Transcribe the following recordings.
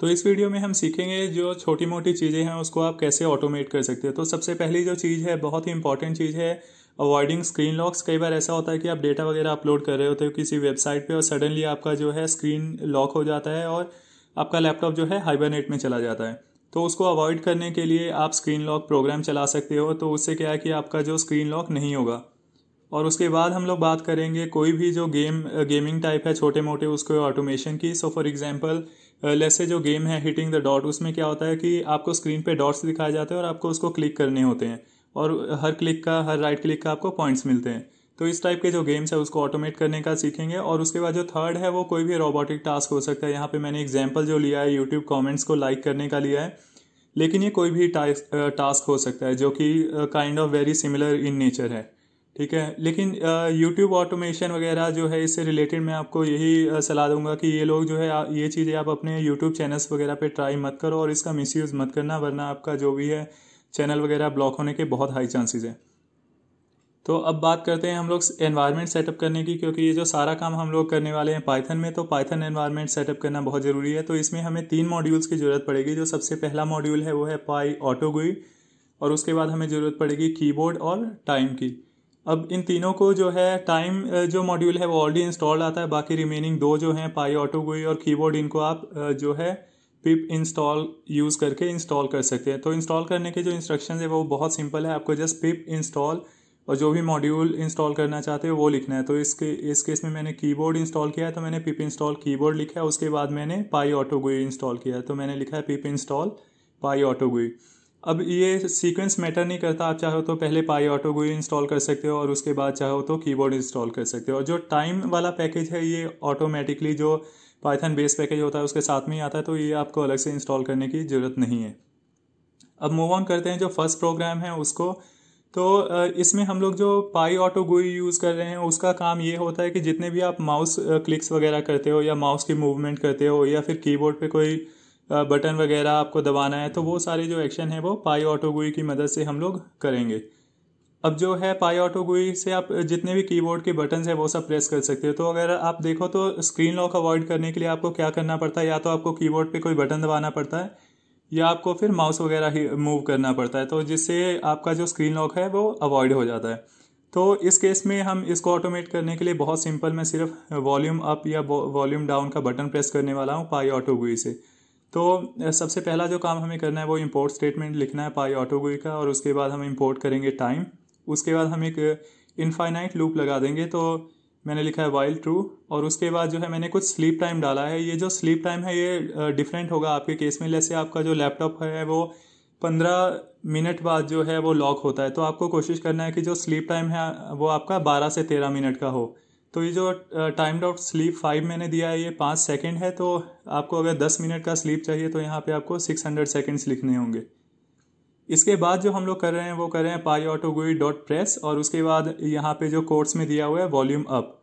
तो इस वीडियो में हम सीखेंगे जो छोटी मोटी चीज़ें हैं उसको आप कैसे ऑटोमेट कर सकते हो तो सबसे पहली जो चीज़ है बहुत ही इंपॉर्टेंट चीज़ है अवॉइडिंग स्क्रीन लॉक्स कई बार ऐसा होता है कि आप डेटा वगैरह अपलोड कर रहे होते हो किसी वेबसाइट पे और सडनली आपका जो है स्क्रीन लॉक हो जाता है और आपका लैपटॉप जो है हाइबरनेट में चला जाता है तो उसको अवॉइड करने के लिए आप स्क्रीन लॉक प्रोग्राम चला सकते हो तो उससे क्या है कि आपका जो स्क्रीन लॉक नहीं होगा और उसके बाद हम लोग बात करेंगे कोई भी जो गेम गेमिंग टाइप है छोटे मोटे उसको ऑटोमेशन की सो फॉर एग्जाम्पल लेसे जो गेम है हिटिंग द डॉट उसमें क्या होता है कि आपको स्क्रीन पे डॉट्स दिखाए जाते हैं और आपको उसको क्लिक करने होते हैं और हर क्लिक का हर राइट क्लिक का आपको पॉइंट्स मिलते हैं तो इस टाइप के जो गेम्स है उसको ऑटोमेट करने का सीखेंगे और उसके बाद जो थर्ड है वो कोई भी रोबोटिक टास्क हो सकता है यहाँ पे मैंने एग्जाम्पल जो लिया है यूट्यूब कॉमेंट्स को लाइक करने का लिया है लेकिन ये कोई भी टास्क हो सकता है जो कि kind of very similar in nature है ठीक है लेकिन यूट्यूब ऑटोमेशन वगैरह जो है इससे रिलेटेड मैं आपको यही सलाह दूंगा कि ये लोग जो है ये चीज़ें आप अपने यूट्यूब चैनल्स वगैरह पे ट्राई मत करो और इसका मिस मत करना वरना आपका जो भी है चैनल वगैरह ब्लॉक होने के बहुत हाई चांसेस हैं तो अब बात करते हैं हम लोग एनवायरनमेंट सेटअप करने की क्योंकि ये जो सारा काम हम लोग करने वाले हैं पाइथन में तो पाइथन एनवायरनमेंट सेटअप करना बहुत ज़रूरी है तो इसमें हमें तीन मॉड्यूल्स की ज़रूरत पड़ेगी जो सबसे पहला मॉड्यूल है वो है पाई ऑटो गुई और उसके बाद हमें ज़रूरत पड़ेगी कीबोर्ड और टाइम की अब इन तीनों को जो है टाइम जो मॉड्यूल है वो ऑलरेडी इंस्टॉल आता है बाकी रिमेनिंग दो जो हैं पाई ऑटो गुई और कीबोर्ड इनको आप जो है पिप इंस्टॉल यूज़ करके इंस्टॉल कर सकते हैं तो इंस्टॉल करने के जो इंस्ट्रक्शन है वो बहुत सिंपल है आपको जस्ट पिप इंस्टॉल और जो भी मॉड्यूल इंस्टॉल करना चाहते हो वो लिखना है तो इसके इस केस में मैंने कीबोर्ड इंस्टॉल किया है तो मैंने पिप इंस्टॉल कीबोर्ड लिखा है उसके बाद मैंने पाई ऑटो गुई इंस्टॉल किया है तो मैंने लिखा है पिप इंस्टॉल पाई ऑटो गुई अब ये सीक्वेंस मैटर नहीं करता आप चाहो तो पहले पाई ऑटो गोई इंस्टॉल कर सकते हो और उसके बाद चाहो तो कीबोर्ड इंस्टॉल कर सकते हो और जो टाइम वाला पैकेज है ये ऑटोमेटिकली जो पाइथन बेस पैकेज होता है उसके साथ में ही आता है तो ये आपको अलग से इंस्टॉल करने की ज़रूरत नहीं है अब मूव ऑन करते हैं जो फर्स्ट प्रोग्राम है उसको तो इसमें हम लोग जो पाई ऑटो गोई यूज़ कर रहे हैं उसका काम ये होता है कि जितने भी आप माउस क्लिक्स वगैरह करते हो या माउस की मूवमेंट करते हो या फिर कीबोर्ड पे कोई बटन वगैरह आपको दबाना है तो वो सारे जो एक्शन है वो पाई ऑटो गुई की मदद से हम लोग करेंगे अब जो है पाई ऑटो गुई से आप जितने भी कीबोर्ड के बटन है वो सब प्रेस कर सकते हो तो अगर आप देखो तो स्क्रीन लॉक अवॉइड करने के लिए आपको क्या करना पड़ता है या तो आपको कीबोर्ड पे कोई बटन दबाना पड़ता है या आपको फिर माउस वगैरह ही मूव करना पड़ता है तो जिससे आपका जो स्क्रीन लॉक है वो अवॉइड हो जाता है तो इस केस में हम इसको ऑटोमेट करने के लिए बहुत सिंपल मैं सिर्फ वॉल्यूम अप या वॉल्यूम डाउन का बटन प्रेस करने वाला हूँ पाई ऑटो गुई से तो सबसे पहला जो काम हमें करना है वो इम्पोर्ट स्टेटमेंट लिखना है पाई ऑटोगुई का और उसके बाद हम इम्पोर्ट करेंगे टाइम उसके बाद हम एक इनफाइनाइट लूप लगा देंगे तो मैंने लिखा है वाइल्ड ट्रू और उसके बाद जो है मैंने कुछ स्लीप टाइम डाला है ये जो स्लीप टाइम है ये डिफरेंट होगा आपके केस में जैसे आपका जो लैपटॉप है वो पंद्रह मिनट बाद जो है वो लॉक होता है तो आपको कोशिश करना है कि जो स्लीप टाइम है वो आपका बारह से तेरह मिनट का हो तो ये जो टाइम डॉट स्लीप फाइव मैंने दिया है ये पाँच सेकेंड है तो आपको अगर दस मिनट का स्लीप चाहिए तो यहाँ पे आपको सिक्स हंड्रेड सेकेंड्स लिखने होंगे इसके बाद जो हम लोग कर रहे हैं वो कर रहे हैं पाई गोई डॉट प्रेस और उसके बाद यहाँ पे जो कोर्स में दिया हुआ है वॉल्यूम अप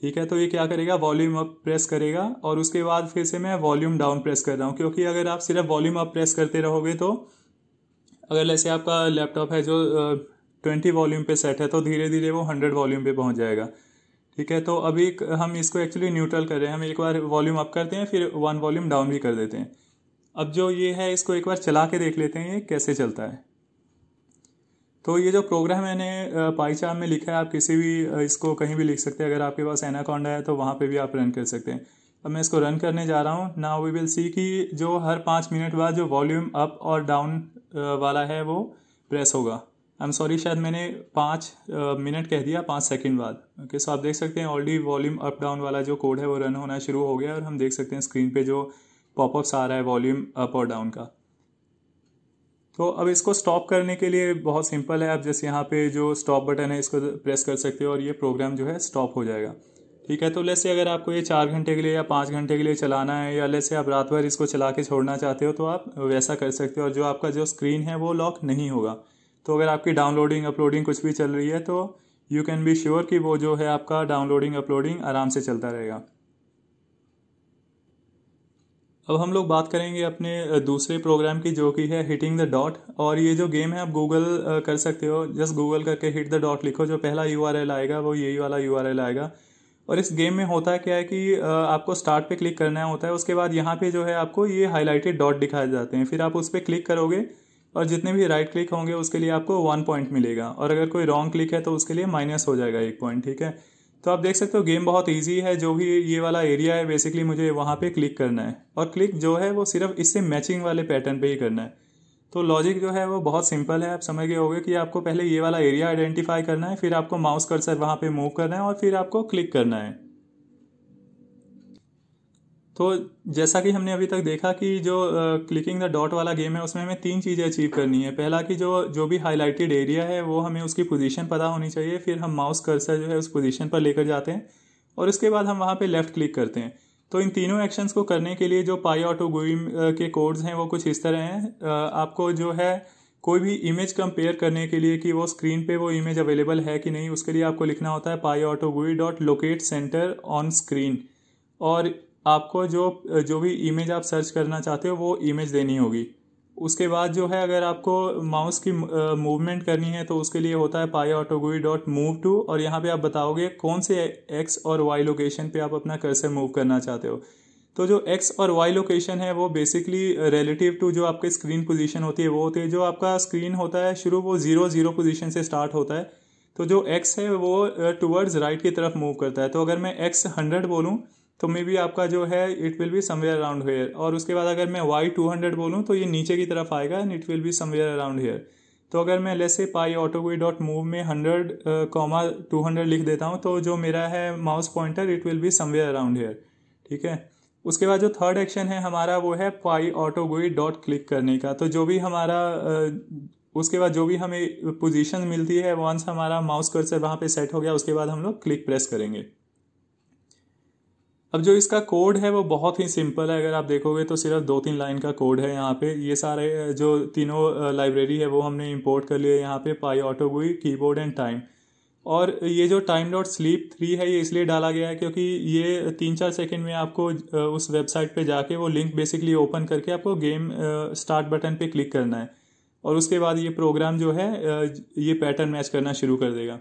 ठीक है तो ये क्या करेगा वॉल्यूम अप प्रेस करेगा और उसके बाद फिर से मैं वॉल्यूम डाउन प्रेस कर रहा हूँ क्योंकि अगर आप सिर्फ वॉल्यूम अप प्रेस करते रहोगे तो अगर जैसे आपका लैपटॉप है जो ट्वेंटी वॉल्यूम पे सेट है तो धीरे धीरे वो हंड्रेड वॉल्यूम पे पहुँच जाएगा ठीक है तो अभी हम इसको एक्चुअली न्यूट्रल कर रहे हैं हम एक बार वॉल्यूम अप करते हैं फिर वन वॉल्यूम डाउन भी कर देते हैं अब जो ये है इसको एक बार चला के देख लेते हैं ये कैसे चलता है तो ये जो प्रोग्राम मैंने पाईचार में लिखा है आप किसी भी इसको कहीं भी लिख सकते हैं अगर आपके पास एनाकोंडा है तो वहाँ पे भी आप रन कर सकते हैं अब मैं इसको रन करने जा रहा हूँ ना वी विल सी कि जो हर पाँच मिनट बाद जो वॉल्यूम अप और डाउन वाला है वो प्रेस होगा आई एम सॉरी शायद मैंने पाँच मिनट कह दिया पाँच सेकंड बाद ओके सो आप देख सकते हैं ऑलरेडी वॉल्यूम अप डाउन वाला जो कोड है वो रन होना शुरू हो गया और हम देख सकते हैं स्क्रीन पे जो पॉपअप्स आ रहा है वॉल्यूम अप और डाउन का तो अब इसको स्टॉप करने के लिए बहुत सिंपल है आप जैसे यहाँ पे जो स्टॉप बटन है इसको प्रेस कर सकते हो और ये प्रोग्राम जो है स्टॉप हो जाएगा ठीक है तो लेसे अगर आपको ये चार घंटे के लिए या पाँच घंटे के लिए चलाना है या लेसे आप रात भर इसको चला के छोड़ना चाहते हो तो आप वैसा कर सकते हो और जो आपका जो स्क्रीन है वो लॉक नहीं होगा तो अगर आपकी डाउनलोडिंग अपलोडिंग कुछ भी चल रही है तो यू कैन बी श्योर कि वो जो है आपका डाउनलोडिंग अपलोडिंग आराम से चलता रहेगा अब हम लोग बात करेंगे अपने दूसरे प्रोग्राम की जो कि है हिटिंग द डॉट और ये जो गेम है आप गूगल कर सकते हो जस्ट गूगल करके हिट द डॉट लिखो जो पहला यू आएगा वो यही वाला यू आएगा और इस गेम में होता है क्या है कि आपको स्टार्ट पे क्लिक करना होता है उसके बाद यहाँ पे जो है आपको ये हाईलाइटेड डॉट दिखाए जाते हैं फिर आप उस पर क्लिक करोगे और जितने भी राइट क्लिक होंगे उसके लिए आपको वन पॉइंट मिलेगा और अगर कोई रॉन्ग क्लिक है तो उसके लिए माइनस हो जाएगा एक पॉइंट ठीक है तो आप देख सकते हो गेम बहुत इजी है जो भी ये वाला एरिया है बेसिकली मुझे वहाँ पे क्लिक करना है और क्लिक जो है वो सिर्फ इससे मैचिंग वाले पैटर्न पे ही करना है तो लॉजिक जो है वो बहुत सिंपल है आप समझ गए होगे कि आपको पहले ये वाला एरिया आइडेंटिफाई करना है फिर आपको माउस कर्सर वहाँ पे मूव करना है और फिर आपको क्लिक करना है तो जैसा कि हमने अभी तक देखा कि जो क्लिकिंग द डॉट वाला गेम है उसमें हमें तीन चीज़ें अचीव करनी है पहला कि जो जो भी हाईलाइटेड एरिया है वो हमें उसकी पोजीशन पता होनी चाहिए फिर हम माउस कर्सर जो है उस पोजीशन पर लेकर जाते हैं और उसके बाद हम वहाँ पे लेफ़्ट क्लिक करते हैं तो इन तीनों एक्शंस को करने के लिए जो पाई ऑटो गोइम के कोड्स हैं वो कुछ इस तरह हैं आपको जो है कोई भी इमेज कंपेयर करने के लिए कि वो स्क्रीन पे वो इमेज अवेलेबल है कि नहीं उसके लिए आपको लिखना होता है pyautogui dot locate center on screen और आपको जो जो भी इमेज आप सर्च करना चाहते हो वो इमेज देनी होगी उसके बाद जो है अगर आपको माउस की मूवमेंट करनी है तो उसके लिए होता है pyautogui dot move to और यहाँ पे आप बताओगे कौन से एक्स और वाई लोकेशन पे आप अपना कर्सर मूव करना चाहते हो तो जो एक्स और वाई लोकेशन है वो बेसिकली रिलेटिव टू जो आपके स्क्रीन पोजीशन होती है वो होती है जो आपका स्क्रीन होता है शुरू वो जीरो जीरो पोजीशन से स्टार्ट होता है तो जो एक्स है वो टूवर्ड्स राइट की तरफ मूव करता है तो अगर मैं एक्स हंड्रेड बोलूँ तो मे बी आपका जो है it will be somewhere around here और उसके बाद अगर मैं वाई टू हंड्रेड बोलूँ तो ये नीचे की तरफ आएगा and it will be somewhere around here तो अगर मैं let's say pyautogui dot move में हंड्रेड कॉमा टू हंड्रेड लिख देता हूँ तो जो मेरा है mouse pointer it will be somewhere around here ठीक है उसके बाद जो थर्ड एक्शन है हमारा वो है पाई ऑटोगोई डॉट क्लिक करने का तो जो भी हमारा uh, उसके बाद जो भी हमें पोजीशन मिलती है वंस हमारा माउस कर्सर वहाँ पे सेट हो गया उसके बाद हम लोग क्लिक प्रेस करेंगे अब जो इसका कोड है वो बहुत ही सिंपल है अगर आप देखोगे तो सिर्फ दो तीन लाइन का कोड है यहाँ पे ये सारे जो तीनों लाइब्रेरी है वो हमने इंपोर्ट कर लिए यहाँ पे पाई गुई कीबोर्ड एंड टाइम और ये जो टाइम डॉट स्लीप थ्री है ये इसलिए डाला गया है क्योंकि ये तीन चार सेकंड में आपको उस वेबसाइट पे जाके वो लिंक बेसिकली ओपन करके आपको गेम स्टार्ट बटन पे क्लिक करना है और उसके बाद ये प्रोग्राम जो है ये पैटर्न मैच करना शुरू कर देगा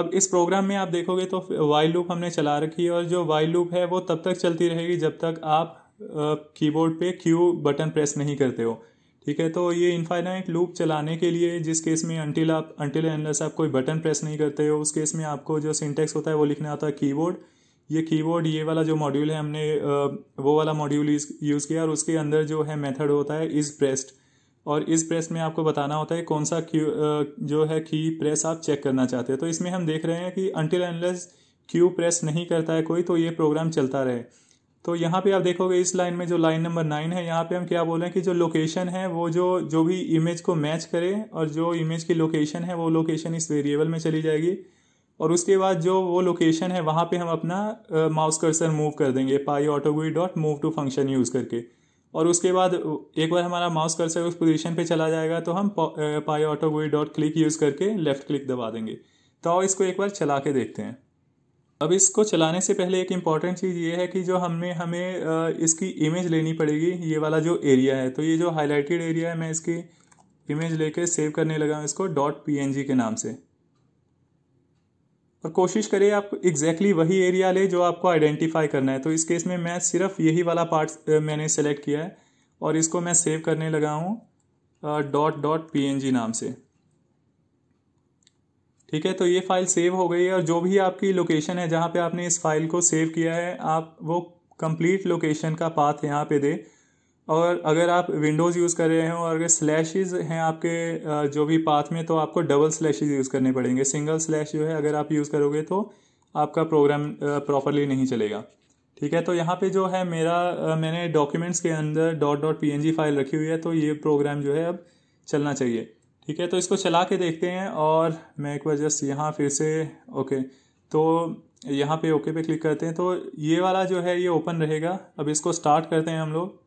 अब इस प्रोग्राम में आप देखोगे तो वाइल लूप हमने चला रखी है और जो वाइल लूप है वो तब तक चलती रहेगी जब तक आप कीबोर्ड पे क्यू बटन प्रेस नहीं करते हो ठीक है तो ये इनफाइनाइट लूप चलाने के लिए जिस केस में अंटिल आप अंटिल एनलेस आप कोई बटन प्रेस नहीं करते हो उस केस में आपको जो सिंटेक्स होता है वो लिखना होता है कीबोर्ड ये कीबोर्ड ये वाला जो मॉड्यूल है हमने वो वाला मॉड्यूल यूज़ किया और उसके अंदर जो है मेथड होता है इज़ प्रेस्ड और इस प्रेस में आपको बताना होता है कौन सा क्यू जो है की प्रेस आप चेक करना चाहते हैं तो इसमें हम देख रहे हैं कि अनटिल एनलेस क्यू प्रेस नहीं करता है कोई तो ये प्रोग्राम चलता रहे तो यहाँ पे आप देखोगे इस लाइन में जो लाइन नंबर नाइन है यहाँ पे हम क्या बोल रहे हैं कि जो लोकेशन है वो जो जो भी इमेज को मैच करे और जो इमेज की लोकेशन है वो लोकेशन इस वेरिएबल में चली जाएगी और उसके बाद जो वो लोकेशन है वहाँ पे हम अपना माउस कर्सर मूव कर देंगे pyautogui dot move to function use करके और उसके बाद एक बार हमारा माउस कर्सर उस पोजीशन पे चला जाएगा तो हम pyautogui dot click use करके लेफ़्ट क्लिक दबा देंगे तो आओ इसको एक बार चला के देखते हैं अब इसको चलाने से पहले एक इम्पॉर्टेंट चीज़ ये है कि जो हमें हमें इसकी इमेज लेनी पड़ेगी ये वाला जो एरिया है तो ये जो हाईलाइटेड एरिया है मैं इसकी इमेज लेके सेव करने लगा हूँ इसको डॉट पी के नाम से और कोशिश करिए आप एग्जैक्टली exactly वही एरिया ले जो आपको आइडेंटिफाई करना है तो इस केस में मैं सिर्फ यही वाला पार्ट मैंने सेलेक्ट किया है और इसको मैं सेव करने लगा हूँ डॉट डॉट पी नाम से ठीक है तो ये फाइल सेव हो गई है और जो भी आपकी लोकेशन है जहाँ पे आपने इस फाइल को सेव किया है आप वो कंप्लीट लोकेशन का पाथ यहाँ पे दे और अगर आप विंडोज़ यूज़ कर रहे हो और अगर स्लैशेस हैं आपके जो भी पाथ में तो आपको डबल स्लैशेस यूज़ करने पड़ेंगे सिंगल स्लैश जो है अगर आप यूज़ करोगे तो आपका प्रोग्राम प्रॉपरली नहीं चलेगा ठीक है तो यहाँ पे जो है मेरा मैंने डॉक्यूमेंट्स के अंदर डॉट डॉट पी फाइल रखी हुई है तो ये प्रोग्राम जो है अब चलना चाहिए ठीक है तो इसको चला के देखते हैं और मैं एक बार जस्ट यहाँ फिर से ओके तो यहाँ पे ओके पे क्लिक करते हैं तो ये वाला जो है ये ओपन रहेगा अब इसको स्टार्ट करते हैं हम लोग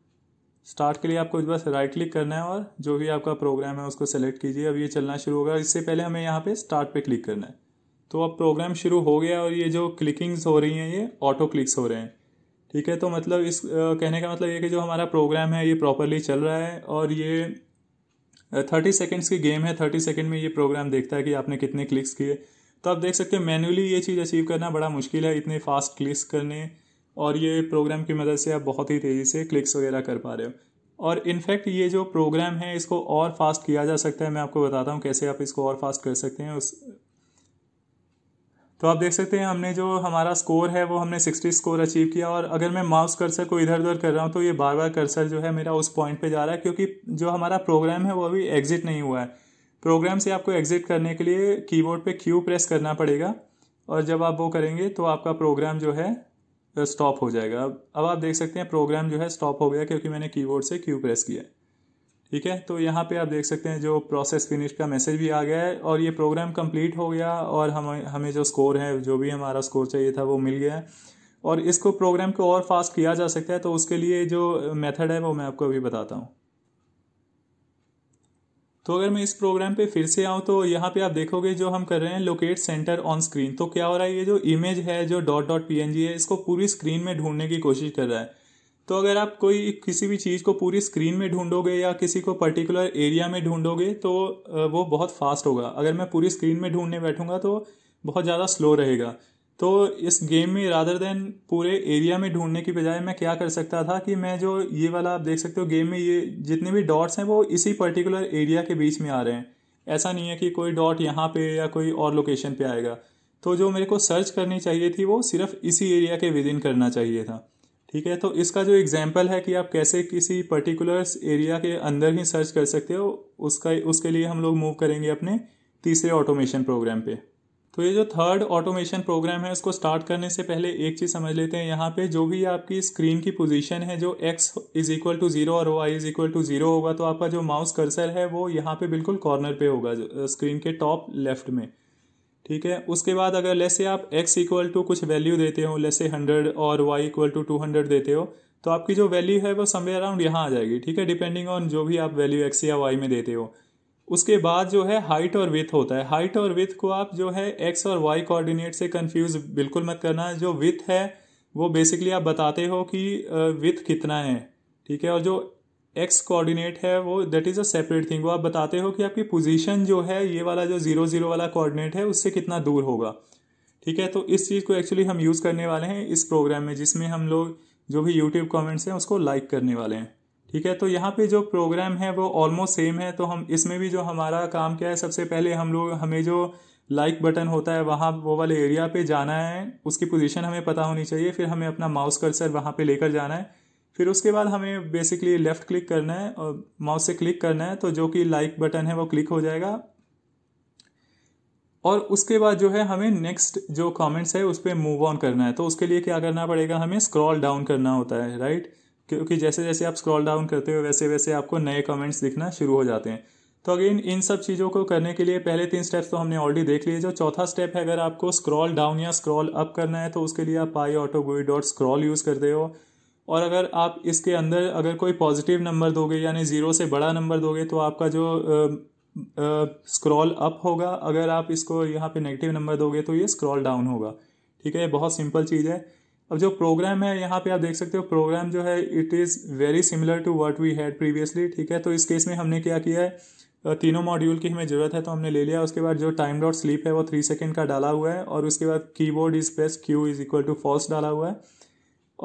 स्टार्ट के लिए आपको बस राइट क्लिक करना है और जो भी आपका प्रोग्राम है उसको सेलेक्ट कीजिए अब ये चलना शुरू होगा इससे पहले हमें यहाँ पे स्टार्ट पे क्लिक करना है तो अब प्रोग्राम शुरू हो गया और ये जो क्लिकिंग्स हो रही हैं ये ऑटो क्लिक्स हो रहे हैं ठीक है तो मतलब इस कहने का मतलब ये कि जो हमारा प्रोग्राम है ये प्रॉपरली चल रहा है और ये थर्टी सेकेंड्स की गेम है थर्टी सेकेंड में ये प्रोग्राम देखता है कि आपने कितने क्लिक्स किए तो आप देख सकते हैं मैनुअली ये चीज़ अचीव करना बड़ा मुश्किल है इतने फास्ट क्लिक्स करने और ये प्रोग्राम की मदद से आप बहुत ही तेज़ी से क्लिक्स वगैरह कर पा रहे हो और इनफैक्ट ये जो प्रोग्राम है इसको और फास्ट किया जा सकता है मैं आपको बताता हूँ कैसे आप इसको और फास्ट कर सकते हैं उस तो आप देख सकते हैं हमने जो हमारा स्कोर है वो हमने सिक्सटी स्कोर अचीव किया और अगर मैं माउस कर्सर को इधर उधर कर रहा हूँ तो ये बार बार कर्सर जो है मेरा उस पॉइंट पे जा रहा है क्योंकि जो हमारा प्रोग्राम है वो अभी एग्जिट नहीं हुआ है प्रोग्राम से आपको एग्जिट करने के लिए कीबोर्ड पे क्यू प्रेस करना पड़ेगा और जब आप वो करेंगे तो आपका प्रोग्राम जो है स्टॉप हो जाएगा अब आप देख सकते हैं प्रोग्राम जो है स्टॉप हो गया क्योंकि मैंने कीबोर्ड से क्यू प्रेस किया है ठीक है तो यहाँ पे आप देख सकते हैं जो प्रोसेस फिनिश का मैसेज भी आ गया है और ये प्रोग्राम कंप्लीट हो गया और हम हमें जो स्कोर है जो भी हमारा स्कोर चाहिए था वो मिल गया और इसको प्रोग्राम को और फास्ट किया जा सकता है तो उसके लिए जो मेथड है वो मैं आपको अभी बताता हूँ तो अगर मैं इस प्रोग्राम पे फिर से आऊँ तो यहाँ पे आप देखोगे जो हम कर रहे हैं लोकेट सेंटर ऑन स्क्रीन तो क्या हो रहा है ये जो इमेज है जो डॉट डॉट पी है इसको पूरी स्क्रीन में ढूंढने की कोशिश कर रहा है तो अगर आप कोई किसी भी चीज़ को पूरी स्क्रीन में ढूंढोगे या किसी को पर्टिकुलर एरिया में ढूंढोगे तो वो बहुत फास्ट होगा अगर मैं पूरी स्क्रीन में ढूंढने बैठूंगा तो बहुत ज़्यादा स्लो रहेगा तो इस गेम में रादर देन पूरे एरिया में ढूंढने की बजाय मैं क्या कर सकता था कि मैं जो ये वाला आप देख सकते हो गेम में ये जितने भी डॉट्स हैं वो इसी पर्टिकुलर एरिया के बीच में आ रहे हैं ऐसा नहीं है कि कोई डॉट यहाँ पे या कोई और लोकेशन पे आएगा तो जो मेरे को सर्च करनी चाहिए थी वो सिर्फ इसी एरिया के विद इन करना चाहिए था ठीक है तो इसका जो एग्जाम्पल है कि आप कैसे किसी पर्टिकुलर एरिया के अंदर ही सर्च कर सकते हो उसका उसके लिए हम लोग मूव करेंगे अपने तीसरे ऑटोमेशन प्रोग्राम पे तो ये जो थर्ड ऑटोमेशन प्रोग्राम है इसको स्टार्ट करने से पहले एक चीज़ समझ लेते हैं यहाँ पे जो भी आपकी स्क्रीन की पोजीशन है जो x is equal to zero और y is equal to zero होगा तो आपका जो माउस कर्सर है वो यहाँ पे बिल्कुल कॉर्नर पे होगा स्क्रीन के टॉप लेफ्ट में ठीक है उसके बाद अगर लेसे आप x इक्वल टू कुछ वैल्यू देते हो लेसे हंड्रेड और y equal to two hundred देते हो तो आपकी जो वैल्यू है वो समवेयर अराउंड यहाँ आ जाएगी ठीक है डिपेंडिंग ऑन जो भी आप वैल्यू एक्स या वाई में देते हो उसके बाद जो है हाइट और विथ होता है हाइट और विथ को आप जो है एक्स और वाई कोऑर्डिनेट से कंफ्यूज बिल्कुल मत करना जो विथ है वो बेसिकली आप बताते हो कि विथ कितना है ठीक है और जो एक्स कोऑर्डिनेट है वो that is a separate thing वो आप बताते हो कि आपकी पोजीशन जो है ये वाला जो ज़ीरो ज़ीरो वाला कोऑर्डिनेट है उससे कितना दूर होगा ठीक है तो इस चीज़ को एक्चुअली हम यूज़ करने वाले हैं इस प्रोग्राम में जिसमें हम लोग जो भी यूट्यूब कॉमेंट्स हैं उसको लाइक करने वाले हैं ठीक है तो यहाँ पे जो प्रोग्राम है वो ऑलमोस्ट सेम है तो हम इसमें भी जो हमारा काम क्या है सबसे पहले हम लोग हमें जो लाइक like बटन होता है वहाँ वो वाले एरिया पे जाना है उसकी पोजीशन हमें पता होनी चाहिए फिर हमें अपना माउस कर्सर वहाँ पे लेकर जाना है फिर उसके बाद हमें बेसिकली लेफ़्ट क्लिक करना है और माउस से क्लिक करना है तो जो कि लाइक बटन है वो क्लिक हो जाएगा और उसके बाद जो है हमें नेक्स्ट जो कमेंट्स है उस पर मूव ऑन करना है तो उसके लिए क्या करना पड़ेगा हमें स्क्रॉल डाउन करना होता है राइट right? क्योंकि जैसे जैसे आप स्क्रॉल डाउन करते हो वैसे वैसे आपको नए कमेंट्स दिखना शुरू हो जाते हैं तो अगेन इन सब चीज़ों को करने के लिए पहले तीन स्टेप्स तो हमने ऑलरेडी देख लिए जो चौथा स्टेप है अगर आपको स्क्रॉल डाउन या स्क्रॉल अप करना है तो उसके लिए आप pyautogui dot scroll use करते हो और अगर आप इसके अंदर अगर कोई पॉजिटिव नंबर दोगे यानी ज़ीरो से बड़ा नंबर दोगे तो आपका जो स्क्रॉल uh, अप uh, होगा अगर आप इसको यहाँ पे नेगेटिव नंबर दोगे तो ये स्क्रॉल डाउन होगा ठीक है ये बहुत सिंपल चीज़ है अब जो प्रोग्राम है यहाँ पे आप देख सकते हो प्रोग्राम जो है it is very similar to what we had previously ठीक है तो इस केस में हमने क्या किया है तीनों मॉड्यूल की हमें ज़रूरत है तो हमने ले लिया उसके बाद जो टाइम डॉट स्लीप है वो थ्री सेकेंड का डाला हुआ है और उसके बाद keyboard is press q is equal to false डाला हुआ है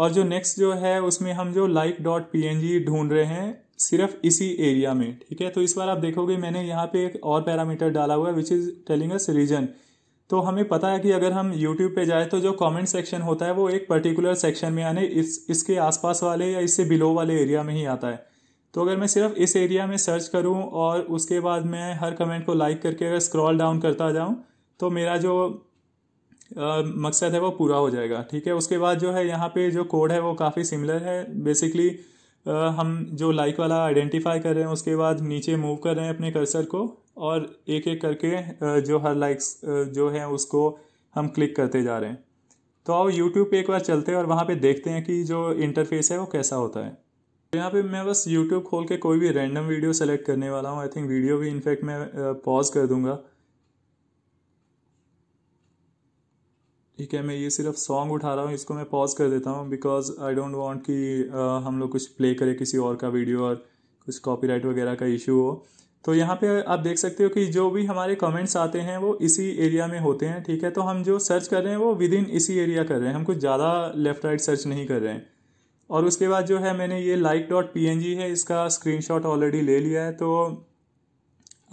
और जो नेक्स्ट जो है उसमें हम जो like dot P N G ढूंढ रहे हैं सिर्फ इसी एरिया में ठीक है तो इस बार आप देखोगे मैंने यहाँ पे एक और पैरामीटर डाला हुआ है which is telling us region तो हमें पता है कि अगर हम यूट्यूब पे जाए तो जो कमेंट सेक्शन होता है वो एक पर्टिकुलर सेक्शन में यानी इस इसके आसपास वाले या इससे बिलो वाले एरिया में ही आता है तो अगर मैं सिर्फ इस एरिया में सर्च करूं और उसके बाद मैं हर कमेंट को लाइक करके अगर स्क्रॉल डाउन करता जाऊं तो मेरा जो आ, मकसद है वो पूरा हो जाएगा ठीक है उसके बाद जो है यहाँ पे जो कोड है वो काफ़ी सिमिलर है बेसिकली हम जो लाइक वाला आइडेंटिफाई कर रहे हैं उसके बाद नीचे मूव कर रहे हैं अपने कर्सर को और एक एक करके जो हर लाइक्स जो है उसको हम क्लिक करते जा रहे हैं तो आओ यूट्यूब पे एक बार चलते हैं और वहाँ पे देखते हैं कि जो इंटरफेस है वो कैसा होता है तो यहाँ पे मैं बस यूट्यूब खोल के कोई भी रैंडम वीडियो सेलेक्ट करने वाला हूँ आई थिंक वीडियो भी इनफैक्ट मैं पॉज कर दूँगा ठीक है मैं ये सिर्फ सॉन्ग उठा रहा हूँ इसको मैं पॉज कर देता हूँ बिकॉज आई डोंट वॉन्ट कि हम लोग कुछ प्ले करें किसी और का वीडियो और कुछ कॉपीराइट वगैरह का इशू हो तो यहाँ पे आप देख सकते हो कि जो भी हमारे कमेंट्स आते हैं वो इसी एरिया में होते हैं ठीक है तो हम जो सर्च कर रहे हैं वो विद इन इसी एरिया कर रहे हैं हम कुछ ज़्यादा लेफ़्ट राइट सर्च नहीं कर रहे हैं और उसके बाद जो है मैंने ये लाइक डॉट पी है इसका शॉट ऑलरेडी ले लिया है तो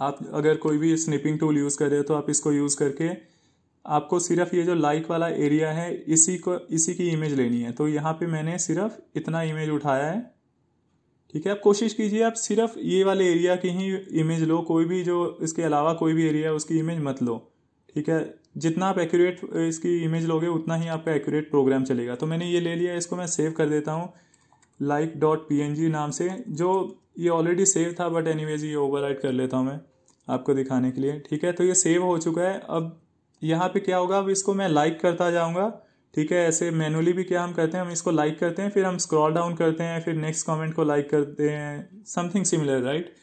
आप अगर कोई भी स्निपिंग टूल यूज़ कर रहे हो तो आप इसको यूज़ करके आपको सिर्फ ये जो लाइक वाला एरिया है इसी को इसी की इमेज लेनी है तो यहाँ पे मैंने सिर्फ इतना इमेज उठाया है ठीक है आप कोशिश कीजिए आप सिर्फ ये वाले एरिया की ही इमेज लो कोई भी जो इसके अलावा कोई भी एरिया है उसकी इमेज मत लो ठीक है जितना आप एक्यूरेट इसकी इमेज लोगे उतना ही आपका एक्यूरेट प्रोग्राम चलेगा तो मैंने ये ले लिया इसको मैं सेव कर देता हूँ like dot P N G नाम से जो ये ऑलरेडी सेव था बट एनी ये ओवर कर लेता हूँ मैं आपको दिखाने के लिए ठीक है तो ये सेव हो चुका है अब यहाँ पे क्या होगा अब इसको मैं लाइक करता जाऊँगा ठीक है ऐसे मैनुअली भी क्या हम करते हैं हम इसको लाइक करते हैं फिर हम स्क्रॉल डाउन करते हैं फिर नेक्स्ट कमेंट को लाइक करते हैं समथिंग सिमिलर राइट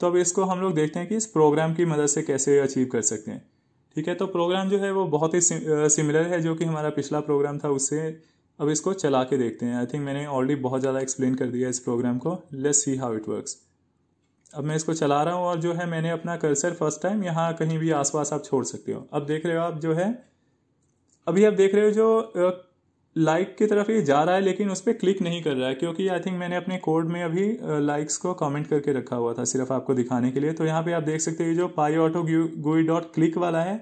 तो अब इसको हम लोग देखते हैं कि इस प्रोग्राम की मदद से कैसे अचीव कर सकते हैं ठीक है तो प्रोग्राम जो है वो बहुत ही सिमिलर है जो कि हमारा पिछला प्रोग्राम था उससे अब इसको चला के देखते हैं आई थिंक मैंने ऑलरेडी बहुत ज़्यादा एक्सप्लेन कर दिया इस प्रोग्राम को let's see how it works अब मैं इसको चला रहा हूँ और जो है मैंने अपना कर्सर फर्स्ट टाइम यहाँ कहीं भी आसपास आप छोड़ सकते हो अब देख रहे हो आप जो है अभी आप देख रहे हो जो लाइक की तरफ ये जा रहा है लेकिन उस पर क्लिक नहीं कर रहा है क्योंकि आई थिंक मैंने अपने कोड में अभी लाइक्स को कमेंट करके रखा हुआ था सिर्फ आपको दिखाने के लिए तो यहाँ पे आप देख सकते हैं जो pyautogui dot click वाला है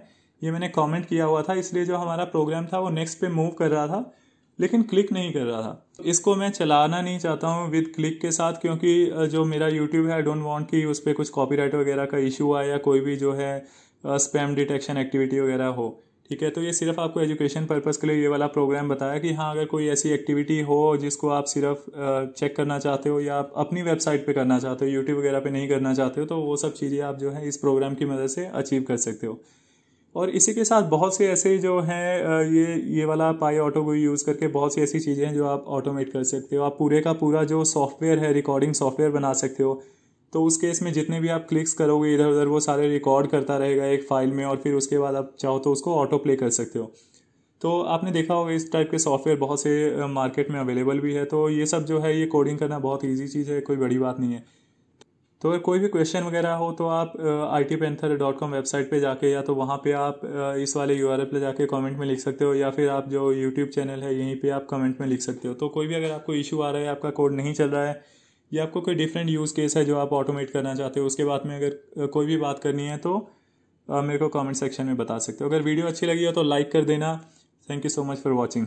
ये मैंने कमेंट किया हुआ था इसलिए जो हमारा प्रोग्राम था वो नेक्स्ट पे मूव कर रहा था लेकिन क्लिक नहीं कर रहा था इसको मैं चलाना नहीं चाहता हूँ विद क्लिक के साथ क्योंकि जो मेरा यूट्यूब है आई डोंट वॉन्ट कि उस पर कुछ कॉपी वगैरह का इशू आए या कोई भी जो है स्पैम डिटेक्शन एक्टिविटी वगैरह हो ठीक है तो ये सिर्फ आपको एजुकेशन पर्पज़ के लिए ये वाला प्रोग्राम बताया कि हाँ अगर कोई ऐसी एक्टिविटी हो जिसको आप सिर्फ चेक करना चाहते हो या आप अपनी वेबसाइट पे करना चाहते हो यूट्यूब वगैरह पे नहीं करना चाहते हो तो वो सब चीज़ें आप जो है इस प्रोग्राम की मदद से अचीव कर सकते हो और इसी के साथ बहुत से ऐसे जो हैं ये ये वाला पाई ऑटो को यूज़ करके बहुत सी ऐसी चीज़ें हैं जो आप ऑटोमेट कर सकते हो आप पूरे का पूरा जो सॉफ्टवेयर है रिकॉर्डिंग सॉफ्टवेयर बना सकते हो तो उस केस में जितने भी आप क्लिक्स करोगे इधर उधर वो सारे रिकॉर्ड करता रहेगा एक फाइल में और फिर उसके बाद आप चाहो तो उसको ऑटो प्ले कर सकते हो तो आपने देखा होगा इस टाइप के सॉफ्टवेयर बहुत से मार्केट में अवेलेबल भी है तो ये सब जो है ये कोडिंग करना बहुत ईजी चीज़ है कोई बड़ी बात नहीं है तो अगर कोई भी क्वेश्चन वगैरह हो तो आप I T panther dot com website पर जाके या तो वहाँ पे आप इस वाले यू आर एफ पर जाके कॉमेंट में लिख सकते हो या फिर आप जो यूट्यूब चैनल है यहीं पे आप कमेंट में लिख सकते हो तो कोई भी अगर आपको इशू आ रहा है आपका कोड नहीं चल रहा है या आपको कोई डिफरेंट यूज़ केस है जो आप ऑटोमेट करना चाहते हो उसके बाद में अगर कोई भी बात करनी है तो मेरे को कमेंट सेक्शन में बता सकते हो अगर वीडियो अच्छी लगी हो तो लाइक कर देना thank you so much for watching